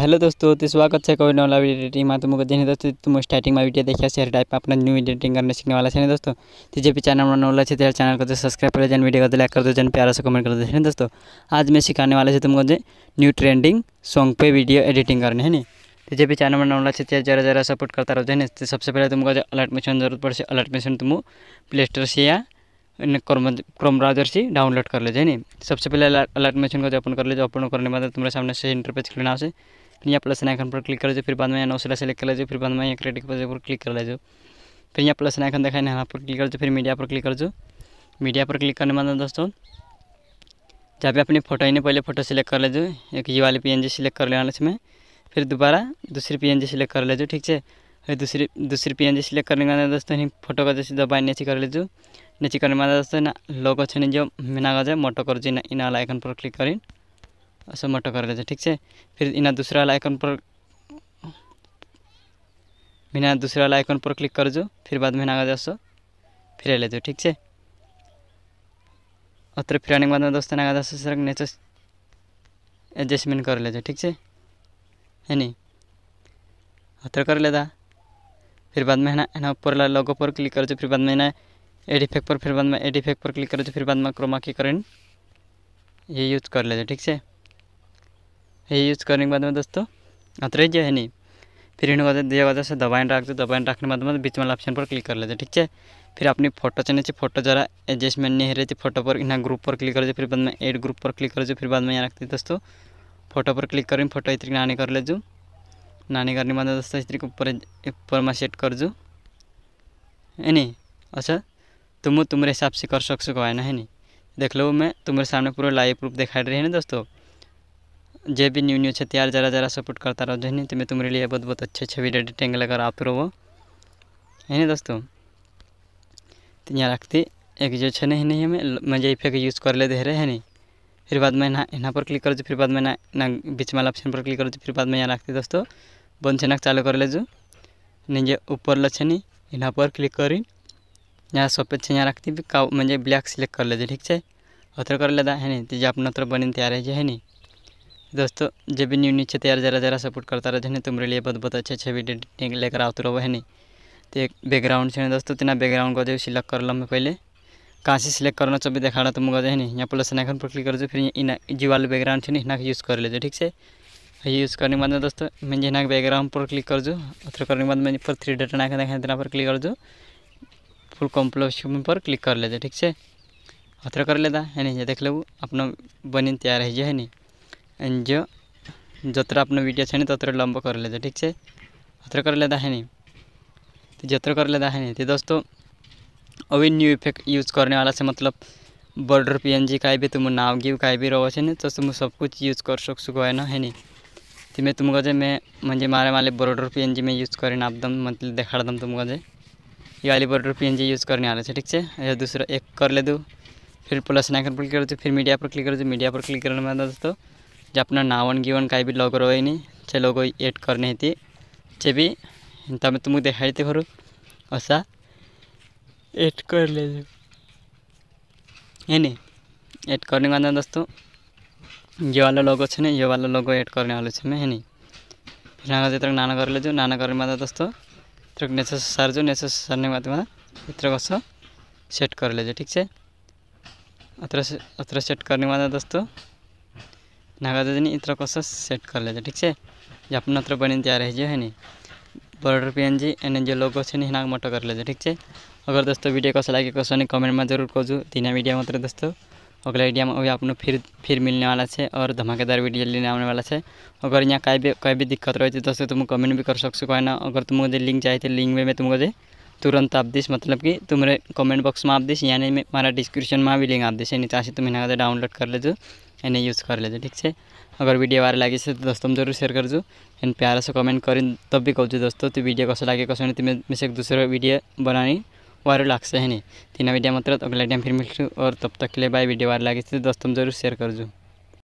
hello दोस्तों स्वागत है સ્વાગત છે કોઈ નવલા વિડીયો એડિટિંગમાં તો दोस्तों જેને દોસ્તો स्टार्टिंग में वीडियो દેખ્યા शेयर टाइप अपना न्यू एडिटिंग करने सीखने वाला है दोस्तों तो जब भी चैनल में नवला है तेरा चैनल को तो सब्सक्राइब कर दो वीडियो को लाइक तो कर दो जन प्यारा से कमेंट कर दो है दोस्तों आज मैं सिखाने वाला है तुमको न्यू ट्रेंडिंग सॉन्ग पे वीडियो एडिटिंग करने है तो जब भी चैनल में नवला है तेरा जरा जरा सपोर्ट करता रहो है सबसे पहले तुमको अलर्ट मिशन जरूरत पड़े अलर्ट मिशन तुम प्ले स्टोर से या क्रोम ब्राउजर से डाउनलोड कर लीजिए नहीं सबसे पहले अलर्ट मशीन को ओपन कर लीजिए ओपन करने के बाद तुम्हारे सामने से इंटरपेज खुलना है यहाँ प्लस नाइकन पर क्लिक कर लीजिए फिर बाद में नौ सिला सेलेक्ट कर लीजिए फिर बाद में यहाँ क्रेडिट पर क्लिक कर लीजिए फिर यहाँ प्लस नाइकन देखा यहाँ पर क्लिक कर लीजिए फिर मीडिया पर क्लिक कर लो मीडिया पर क्लिक करने बाद दोस्तों जहाँ पे अपनी फ़ोटो ही पहले फ़ोटो सिलेक्ट कर लीजिए एक ये वाली पी सिलेक्ट कर लेना इसमें फिर दोबारा दूसरी पी सिलेक्ट कर लीजिए ठीक है फिर दूसरी दूसरी पी सिलेक्ट करने के बाद दोस्तों फोटो का जैसे दबाई नीचे कर लीजिए नीचे चिकन में लोगो छे जो मेना जाए मोटो कर जी इना वाला आइकन पर क्लिक करें ऐसे मोटो कर जाए ठीक से फिर इना दूसरा वाला आइकन पर बिना दूसरा वाला आइकन पर क्लिक कर जो फिर बाद में नागा दोस्तों फिर ले जो ठीक से और फिर आने के बाद में दोस्तों नागा दोस्तों सर नीचे एडजस्टमेंट कर ले जो ठीक से है नी और कर लेता फिर बाद में है ना ऊपर लोगों पर क्लिक कर जो फिर बाद में ना एड इफेक्ट पर फिर बाद में एड इफेक्ट पर क्लिक करे तो फिर बाद में क्रोमा की करें ये यूज़ कर लेते ठीक से ये यूज़ करने के बाद में दोस्तों अतरे जो है नहीं फिर इन दिया वजह से दबाएँ रख दो दबाइन रखने के बाद में बीच वाला ऑप्शन पर क्लिक कर लेते ठीक है फिर अपनी फोटो चलने से फोटो जरा एडजस्टमेंट नहीं रहती फोटो पर इन्हें ग्रुप पर क्लिक कर दो फिर बाद में एड ग्रुप पर क्लिक कर दो फिर बाद में यहाँ रखते दोस्तों फोटो पर क्लिक करें फोटो इतनी नानी कर ले जो नानी करने के बाद दोस्तों तरीके ऊपर ऊपर में सेट कर जो है नहीं अच्छा तुम तो तुम्हारे हिसाब से कर सकसो है ना है नी देख लो मैं तुम्हारे सामने पूरा लाइव प्रूफ दिखा रही है ना दोस्तों जे भी न्यू न्यू छत्तीस ज़रा ज़रा सपोर्ट करता रहो है तो मैं तुम्हारे लिए बहुत बहुत अच्छे अच्छे वीडियो एडिटिंग लगा आप रहो है ना दोस्तों तो यहाँ रखती एक जो है नहीं नहीं हमें मैं जे फेक यूज़ कर ले दे रहे है नी फिर बाद में ना यहाँ पर क्लिक कर जो फिर बाद में ना बीच वाला ऑप्शन पर क्लिक कर जो फिर बाद में यहाँ रखती दोस्तों बंद छेना चालू कर ले जो नहीं जे ऊपर लक्षणी यहाँ पर क्लिक करी यहाँ सफेद छाँ यहाँ दी का मजे ब्लैक सिलेक्ट कर जे ठीक है अतर कर लेता है नी तिचे अपना तरफ बनी तैयार है है नी दोस्तों जब भी न्यू नीचे तैयार जरा जरा सपोर्ट करता रहे तुम्हारे लिए बहुत बहुत अच्छे अच्छे वीडियो लेकर आते रहो है नी तो एक बैकग्राउंड है दोस्तों तेना बैकग्राउंड को जो सिलेक्ट कर लो मैं पहले कहाँ से सिलेक्ट करना चाहिए देखा तुमको है नी यहाँ प्लस आइकन पर क्लिक कर दो फिर इन जी वाले बैकग्राउंड है ना यूज़ कर ले ठीक है यूज़ करने के बाद में दोस्तों मैं जिना बैकग्राउंड पर क्लिक कर दो अथर करने के बाद मैं फिर थ्री डेटा आइकन देखा इतना पर क्लिक कर दो फुल कॉम्प्लेक्स पर क्लिक कर लेते ठीक से अथर कर लेता है नहीं देख लेबू अपना बनी तैयार है है नहीं जो जतरा अपना वीडियो छे तत्र लंब कर लेते ठीक से अथर कर लेता है नहीं तो जत्र कर लेता है नहीं तो दोस्तों अभी न्यू इफेक्ट यूज़ करने वाला से मतलब बॉर्डर पी एन जी का भी तुम नाव गिव का भी रहो है तो तुम सब कुछ यूज कर सको है ना है नहीं तो मैं तुमको जे मैं मजे मारे वाले बॉर्डर पी एन जी में यूज करना आप मतलब देखा दम तुमको जे ये वाली बॉर्डर पी यूज़ करने वाला है ठीक है या दूसरा एक कर ले दो फिर प्लस ना पर क्लिक कर दो फिर मीडिया पर क्लिक कर दो मीडिया पर क्लिक करने में दोस्तों जो अपना नावन गीवन का भी लॉग रहे नहीं छे लोग एड करने थी छे भी तब तुमको देखा देते करूँ ऐसा एड कर ले दो है नहीं एड करने के दोस्तों ये वाला लोगो छे ये वाला लोगो एड करने वाले छे मैं है नहीं फिर हम जितना नाना कर ले जो नाना करने के दोस्तों ત્રક નેસેસ સારજો નેસેસ સારને માથમાં ત્રક असो सेट कर लीजिए ठीक है से अत्र सेट करने वाला दोस्तों नागा दीदी इत्र को सेट कर लीजिए ठीक है ये अपना अत्र बने तैयार रहिए है नहीं बॉर्डर पेन जी एन जो लोगो है नाग मोटो कर लीजिए ठीक है अगर दोस्तों वीडियो कसो लगे कसो नहीं कमेंट में जरूर कहजो तीन वीडियो मात्र दोस्तों और आइडिया में आपने फिर फिर मिलने वाला है और धमाकेदार वीडियो लेने आने वाला है अगर यहाँ कहीं भी कहीं भी दिक्कत रहती है दोस्तों तुम कमेंट भी कर सकते है ना अगर तुमको जो लिंक चाहिए लिंक में मैं तुमको दे तुरंत आप दिस मतलब कि तुम्हारे कमेंट बॉक्स में आप दिस यानी मैं हमारा डिस्क्रिप्शन में भी लिंक आप दिस यानी चाहे तुम यहाँ डाउनलोड कर ले दो यानी यूज़ कर ले दो ठीक है अगर वीडियो वाले लगे तो दोस्तों में जरूर शेयर कर दो एंड प्यारा से कमेंट करें तब भी कहूँ दोस्तों तो वीडियो कैसा लगे कसो नहीं तुम्हें तो मैं से एक दूसरा वीडियो बनानी वारू लागसे है नहीं तीना वीडियो मतलब अगला टाइम फिर मिलूँ और तब तक के लिए बाय वीडियो वार लगे तो दोस्तों जरूर शेयर कर जो